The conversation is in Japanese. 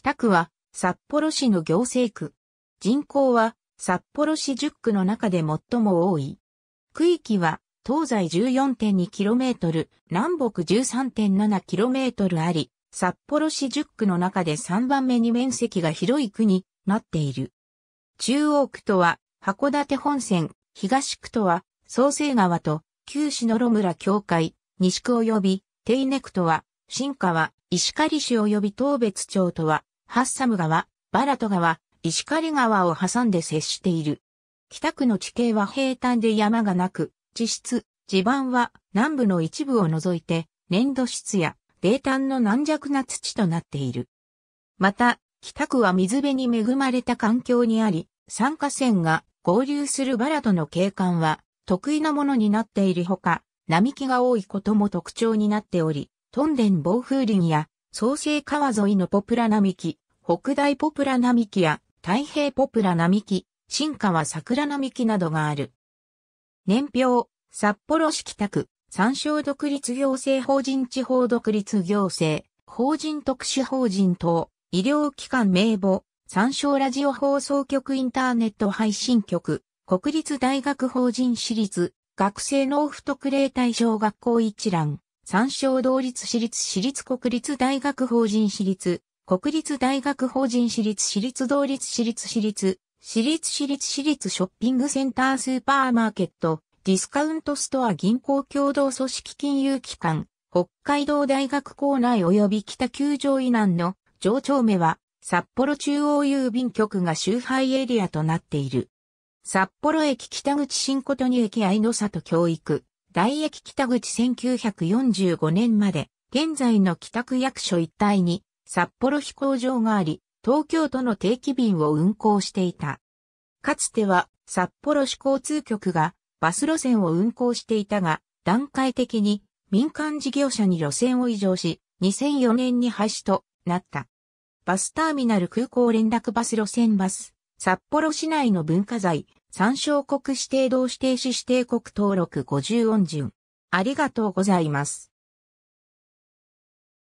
北区は札幌市の行政区。人口は札幌市10区の中で最も多い。区域は東西 14.2km、南北 13.7km あり、札幌市10区の中で3番目に面積が広い区になっている。中央区とは函館本線、東区とは創成川と旧市の野村境界、西区及び手稲区とは新川、石狩市及び東別町とは、ハッサム川、バラト川、石狩川を挟んで接している。北区の地形は平坦で山がなく、地質、地盤は南部の一部を除いて、粘土質や泥炭の軟弱な土となっている。また、北区は水辺に恵まれた環境にあり、酸化線が合流するバラトの景観は得意なものになっているほか、並木が多いことも特徴になっており、トンデン暴風林や、創生川沿いのポプラ並木、北大ポプラ並木や、太平ポプラ並木、新川桜並木などがある。年表、札幌市北区、参照独立行政法人地方独立行政、法人特殊法人等、医療機関名簿、参照ラジオ放送局インターネット配信局、国立大学法人私立、学生納付特例対象学校一覧。三省同立私立私立国立大学法人私立、国立大学法人私立私立同立私立私立、私立私立私立ショッピングセンタースーパーマーケット、ディスカウントストア銀行共同組織金融機関、北海道大学構内及び北九条以南の上長目は札幌中央郵便局が周配エリアとなっている。札幌駅北口新琴に駅愛の里教育大駅北口1945年まで、現在の北区役所一帯に、札幌飛行場があり、東京都の定期便を運行していた。かつては、札幌市交通局が、バス路線を運行していたが、段階的に、民間事業者に路線を移乗し、2004年に廃止となった。バスターミナル空港連絡バス路線バス、札幌市内の文化財、参照国指定同指定市指定国登録50音順。ありがとうございます。